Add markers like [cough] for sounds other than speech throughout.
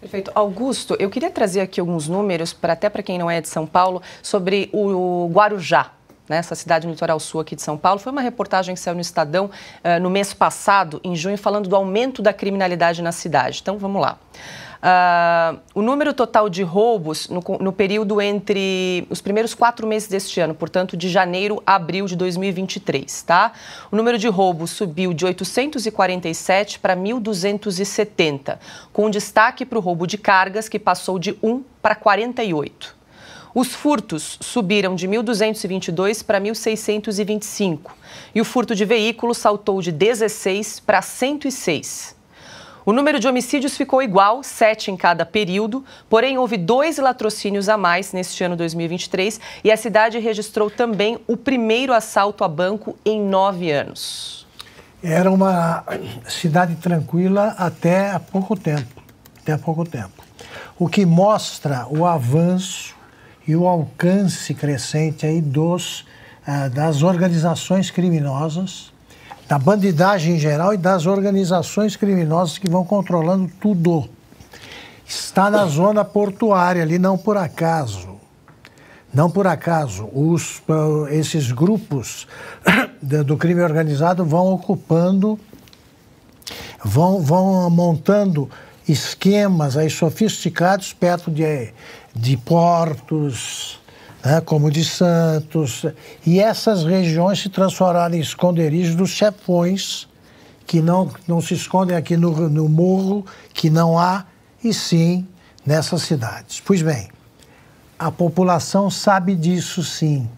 Perfeito. Augusto, eu queria trazer aqui alguns números, para até para quem não é de São Paulo, sobre o Guarujá, né, essa cidade no litoral sul aqui de São Paulo. Foi uma reportagem que saiu no Estadão uh, no mês passado, em junho, falando do aumento da criminalidade na cidade. Então, vamos lá. Uh, o número total de roubos no, no, período entre os primeiros quatro meses deste ano, portanto, de janeiro a abril de 2023, tá? O número de roubos subiu de 847 para 1.270, com destaque para o roubo de cargas, que passou de 1 para 48. Os furtos subiram de 1.222 para 1.625 e o furto de veículos saltou de 16 para 106. O número de homicídios ficou igual, 7 em cada período, porém houve dois latrocínios a mais neste ano 2023 e a cidade registrou também o primeiro assalto a banco em nove anos. Era uma cidade tranquila até há pouco tempo, até há pouco tempo. O que mostra o avanço e o alcance crescente aí dos, ah, das organizações criminosas, da bandidagem em geral e das organizações criminosas que vão controlando tudo. Está na zona portuária ali, não por acaso. Não por acaso, os, ah, esses grupos [coughs] do crime organizado vão ocupando, vão, vão montando esquemas aí sofisticados perto de de portos, né, como de Santos, e essas regiões se transformaram em esconderijos dos chefões que não, não se escondem aqui no, no morro, que não há, e sim nessas cidades. Pois bem, a população sabe disso sim.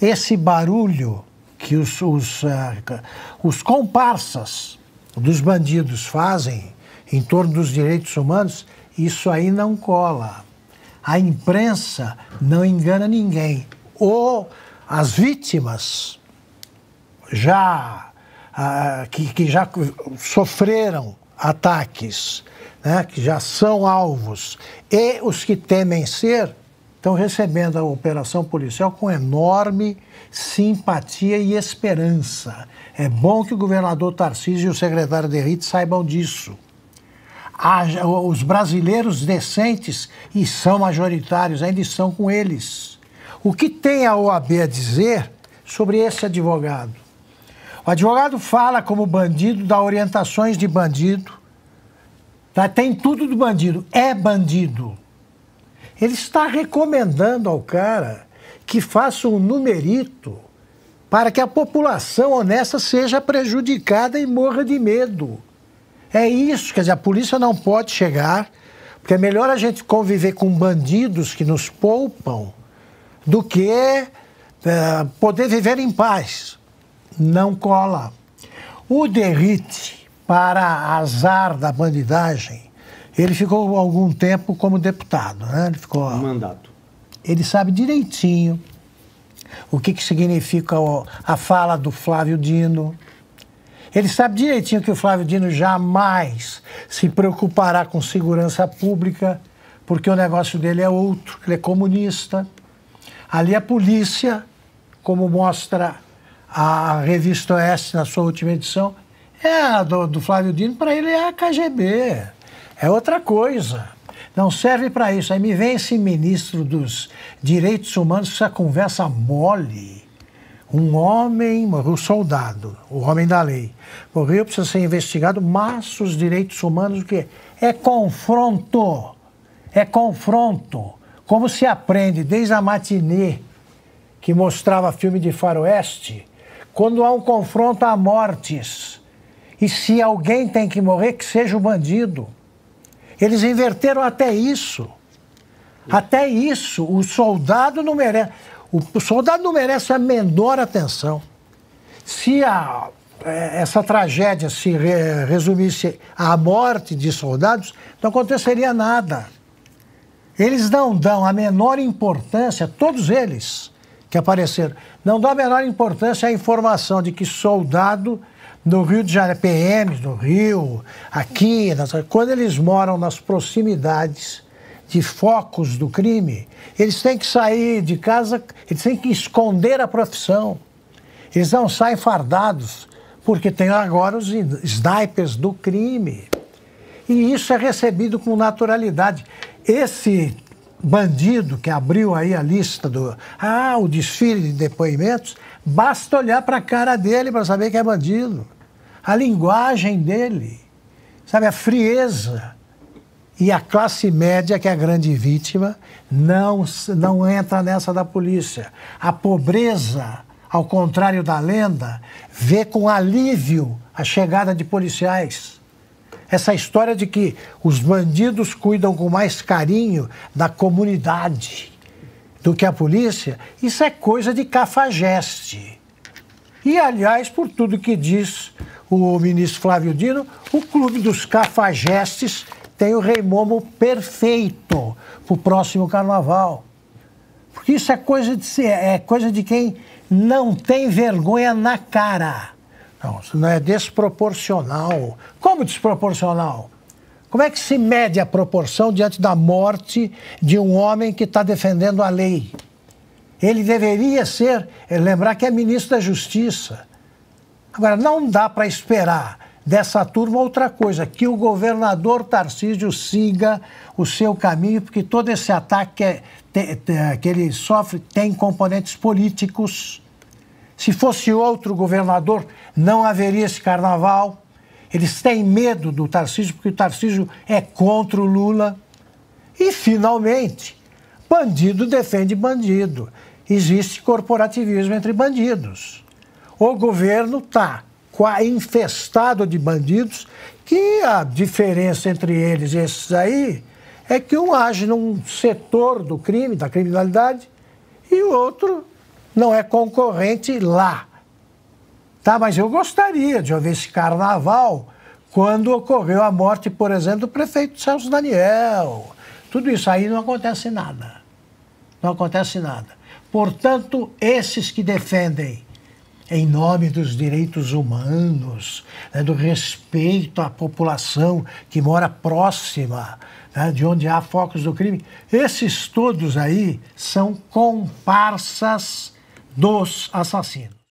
Esse barulho que os, os, uh, os comparsas dos bandidos fazem em torno dos direitos humanos, isso aí não cola a imprensa não engana ninguém. Ou as vítimas já ah, que, que já sofreram ataques, né, que já são alvos, e os que temem ser, estão recebendo a operação policial com enorme simpatia e esperança. É bom que o governador Tarcísio e o secretário de Rite saibam disso. Ah, os brasileiros decentes, e são majoritários, ainda estão com eles. O que tem a OAB a dizer sobre esse advogado? O advogado fala como bandido, dá orientações de bandido, tá? tem tudo do bandido, é bandido. Ele está recomendando ao cara que faça um numerito para que a população honesta seja prejudicada e morra de medo. É isso, quer dizer, a polícia não pode chegar, porque é melhor a gente conviver com bandidos que nos poupam do que é, poder viver em paz. Não cola. O Derrite, para azar da bandidagem, ele ficou algum tempo como deputado, né? Ele ficou. Mandato. Ele sabe direitinho o que, que significa a fala do Flávio Dino, ele sabe direitinho que o Flávio Dino jamais se preocupará com segurança pública, porque o negócio dele é outro, ele é comunista. Ali a polícia, como mostra a revista Oeste na sua última edição, é a do, do Flávio Dino, para ele é a KGB, é outra coisa. Não serve para isso. Aí me vem esse ministro dos Direitos Humanos com essa conversa mole um homem, um soldado, o homem da lei, morreu, precisa ser investigado, mas os direitos humanos, o que é? É confronto, é confronto. Como se aprende desde a matinê, que mostrava filme de faroeste, quando há um confronto há mortes. E se alguém tem que morrer, que seja o bandido. Eles inverteram até isso. Até isso, o soldado não merece. O, soldado não merece a menor atenção. Se a, é, essa tragédia se resumisse à morte de soldados, não aconteceria nada. Eles não dão a menor importância, todos eles que apareceram, não dão a menor importância à informação de que soldado no Rio de Janeiro, PMs no Rio, aqui, quando eles moram nas proximidades de focos do crime, eles têm que sair de casa, eles têm que esconder a profissão. Eles não saem fardados, porque tem agora os snipers do crime. E isso é recebido com naturalidade. Esse bandido que abriu aí a lista do. Ah, o desfile de depoimentos, basta olhar para a cara dele para saber que é bandido. A linguagem dele, sabe, a frieza e a classe média, que é a grande vítima, não, não entra nessa da polícia. A pobreza, ao contrário da lenda, vê com alívio a chegada de policiais. Essa história de que os bandidos cuidam com mais carinho da comunidade do que a polícia, isso é coisa de cafajeste. E, aliás, por tudo que diz o ministro Flávio Dino, o clube dos cafajestes tem o Rei Momo perfeito para o próximo carnaval. Porque isso é coisa, de, é coisa de quem não tem vergonha na cara. Não, isso não é desproporcional. Como desproporcional? Como é que se mede a proporção diante da morte de um homem que está defendendo a lei? Ele deveria ser, é, lembrar que é ministro da Justiça. Agora, não dá para esperar dessa turma outra coisa, que o governador Tarcísio siga o seu caminho, porque todo esse ataque é, te, te, que ele sofre tem componentes políticos. Se fosse outro governador, não haveria esse carnaval. Eles têm medo do Tarcísio, porque o Tarcísio é contra o Lula. E, finalmente, bandido defende bandido. Existe corporativismo entre bandidos. O governo está infestado de bandidos, que a diferença entre eles e esses aí é que um age num setor do crime, da criminalidade, e o outro não é concorrente lá. Tá, mas eu gostaria de ouvir esse carnaval quando ocorreu a morte, por exemplo, do prefeito Celso Daniel. Tudo isso aí não acontece nada. Não acontece nada. Portanto, esses que defendem em nome dos direitos humanos, né, do respeito à população que mora próxima né, de onde há focos do crime. Esses todos aí são comparsas dos assassinos.